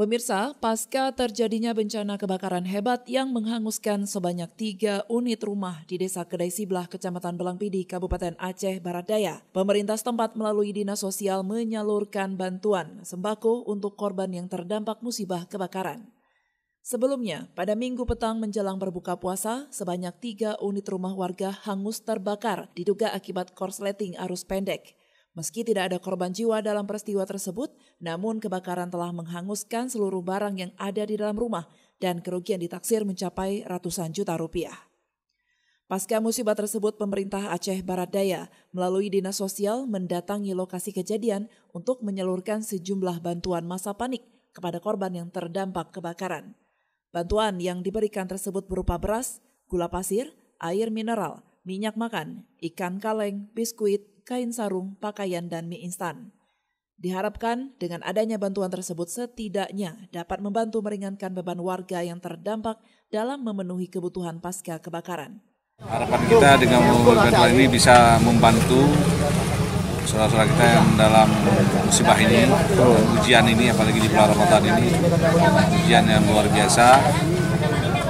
Pemirsa, pasca terjadinya bencana kebakaran hebat yang menghanguskan sebanyak tiga unit rumah di Desa Kedai Siblah, Kecamatan Belangpidi, Kabupaten Aceh Barat Daya, pemerintah setempat melalui Dinas Sosial menyalurkan bantuan sembako untuk korban yang terdampak musibah kebakaran. Sebelumnya, pada minggu petang menjelang berbuka puasa, sebanyak tiga unit rumah warga hangus terbakar diduga akibat korsleting arus pendek. Meski tidak ada korban jiwa dalam peristiwa tersebut, namun kebakaran telah menghanguskan seluruh barang yang ada di dalam rumah dan kerugian ditaksir mencapai ratusan juta rupiah. Pasca musibah tersebut, pemerintah Aceh Barat Daya melalui Dinas Sosial mendatangi lokasi kejadian untuk menyalurkan sejumlah bantuan masa panik kepada korban yang terdampak kebakaran. Bantuan yang diberikan tersebut berupa beras, gula pasir, air mineral, minyak makan, ikan kaleng, biskuit, kain sarung, pakaian, dan mie instan. Diharapkan dengan adanya bantuan tersebut setidaknya dapat membantu meringankan beban warga yang terdampak dalam memenuhi kebutuhan pasca kebakaran. Harapan kita dengan bantuan ini bisa membantu saudara-saudara kita yang dalam musibah ini, ujian ini, apalagi di bulan Ramadan ini, ujian yang luar biasa.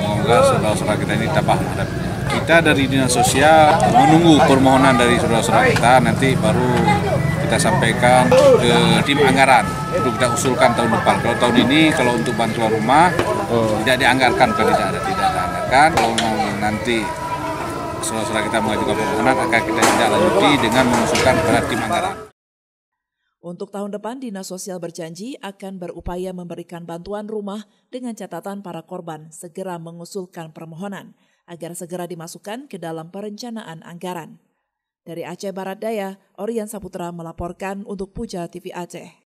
Semoga saudara-saudara kita ini dapat. menghadapinya kita dari dinas sosial menunggu permohonan dari saudara-saudara kita nanti baru kita sampaikan ke tim anggaran untuk kita usulkan tahun depan. Kalau tahun ini kalau untuk bantuan rumah oh. tidak dianggarkan kalau tidak ada tidak dianggarkan. Kalau nanti saudara-saudara kita mengajukan permohonan akan kita tidak lanjuti dengan mengusulkan kepada tim anggaran. Untuk tahun depan, Dinas Sosial berjanji akan berupaya memberikan bantuan rumah dengan catatan para korban segera mengusulkan permohonan agar segera dimasukkan ke dalam perencanaan anggaran. Dari Aceh Barat Daya, Orian Saputra melaporkan untuk Puja TV Aceh.